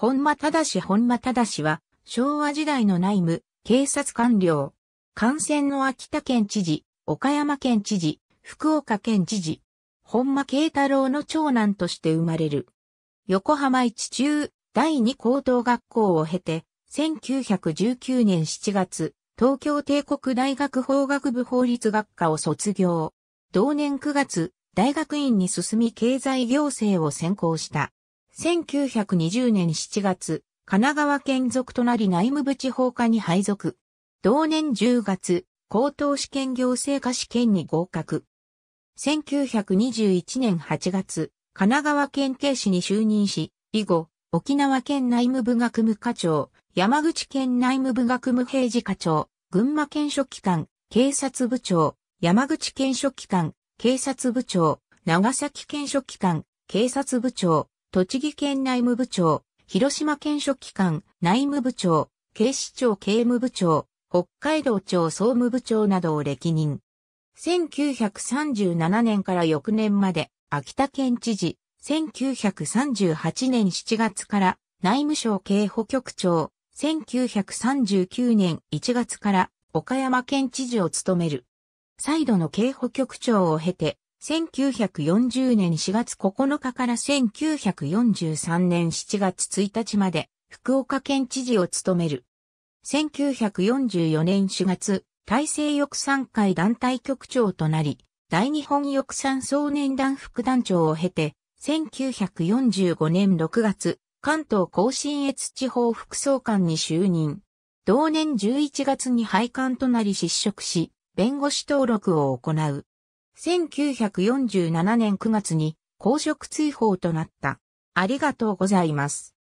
本間氏本間氏は、昭和時代の内務、警察官僚。感染の秋田県知事、岡山県知事、福岡県知事。本間慶太郎の長男として生まれる。横浜一中第二高等学校を経て、1919年7月、東京帝国大学法学部法律学科を卒業。同年9月、大学院に進み経済行政を専攻した。1920年7月、神奈川県属となり内務部地方課に配属。同年10月、高等試験行政科試験に合格。1921年8月、神奈川県警視に就任し、以後、沖縄県内務部学務課長、山口県内務部学務平次課長、群馬県書記官、警察部長、山口県書記官、警察部長、長崎県書記官、警察部長、栃木県内務部長、広島県書記官、内務部長、警視庁警務部長、北海道庁総務部長などを歴任。1937年から翌年まで、秋田県知事、1938年7月から内務省警保局長、1939年1月から岡山県知事を務める。再度の警保局長を経て、1940年4月9日から1943年7月1日まで福岡県知事を務める。1944年4月、大西翼賛会団体局長となり、大日本翼賛総年団副団長を経て、1945年6月、関東甲信越地方副総監に就任。同年11月に廃刊となり失職し、弁護士登録を行う。1947年9月に公職追放となった。ありがとうございます。